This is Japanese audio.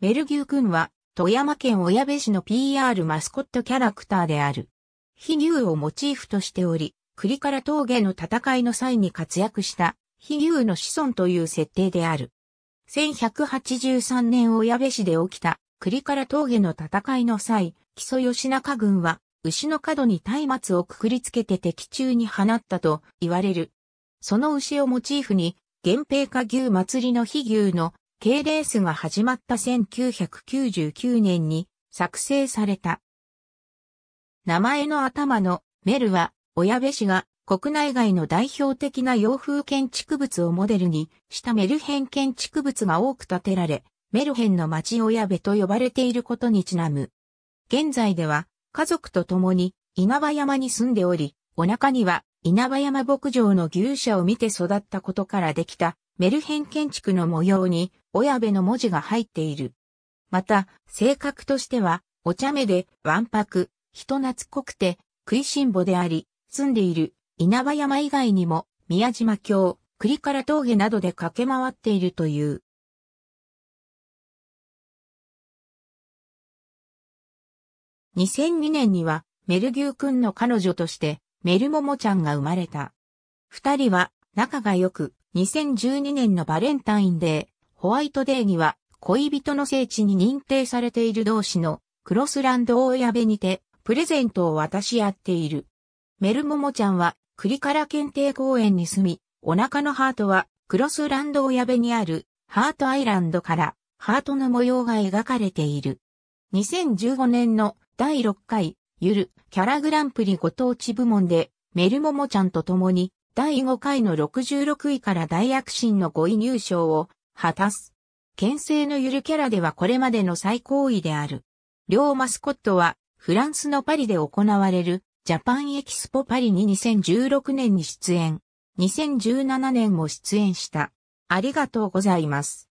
メルギューくんは、富山県小矢部市の PR マスコットキャラクターである。飛牛をモチーフとしており、栗から峠の戦いの際に活躍した、飛牛の子孫という設定である。1183年小矢部市で起きた、栗から峠の戦いの際、木曽義仲軍は、牛の角に松明をくくりつけて敵中に放ったと言われる。その牛をモチーフに、源平家牛祭りの飛牛の K レースが始まった1999年に作成された。名前の頭のメルは、親部氏が国内外の代表的な洋風建築物をモデルにしたメルヘン建築物が多く建てられ、メルヘンの町親部と呼ばれていることにちなむ。現在では家族と共に稲葉山に住んでおり、お腹には稲葉山牧場の牛舎を見て育ったことからできたメルヘン建築の模様に親部の文字が入っている。また、性格としては、お茶目で、わんぱく、人懐っこくて、食いしん坊であり、住んでいる稲葉山以外にも、宮島峡、栗から峠などで駆け回っているという。2002年には、メルギュー君の彼女として、メルモモちゃんが生まれた。二人は仲が良く、2012年のバレンタインデー、ホワイトデーには恋人の聖地に認定されている同士のクロスランド大矢部にてプレゼントを渡し合っている。メルモモちゃんは栗から検定公園に住み、お腹のハートはクロスランド大矢部にあるハートアイランドからハートの模様が描かれている。2015年の第6回ゆるキャラグランプリご当地部門でメルモモちゃんと共に第5回の66位から大躍進の5位入賞を果たす。県政のゆるキャラではこれまでの最高位である。両マスコットはフランスのパリで行われるジャパンエキスポパリに2016年に出演。2017年も出演した。ありがとうございます。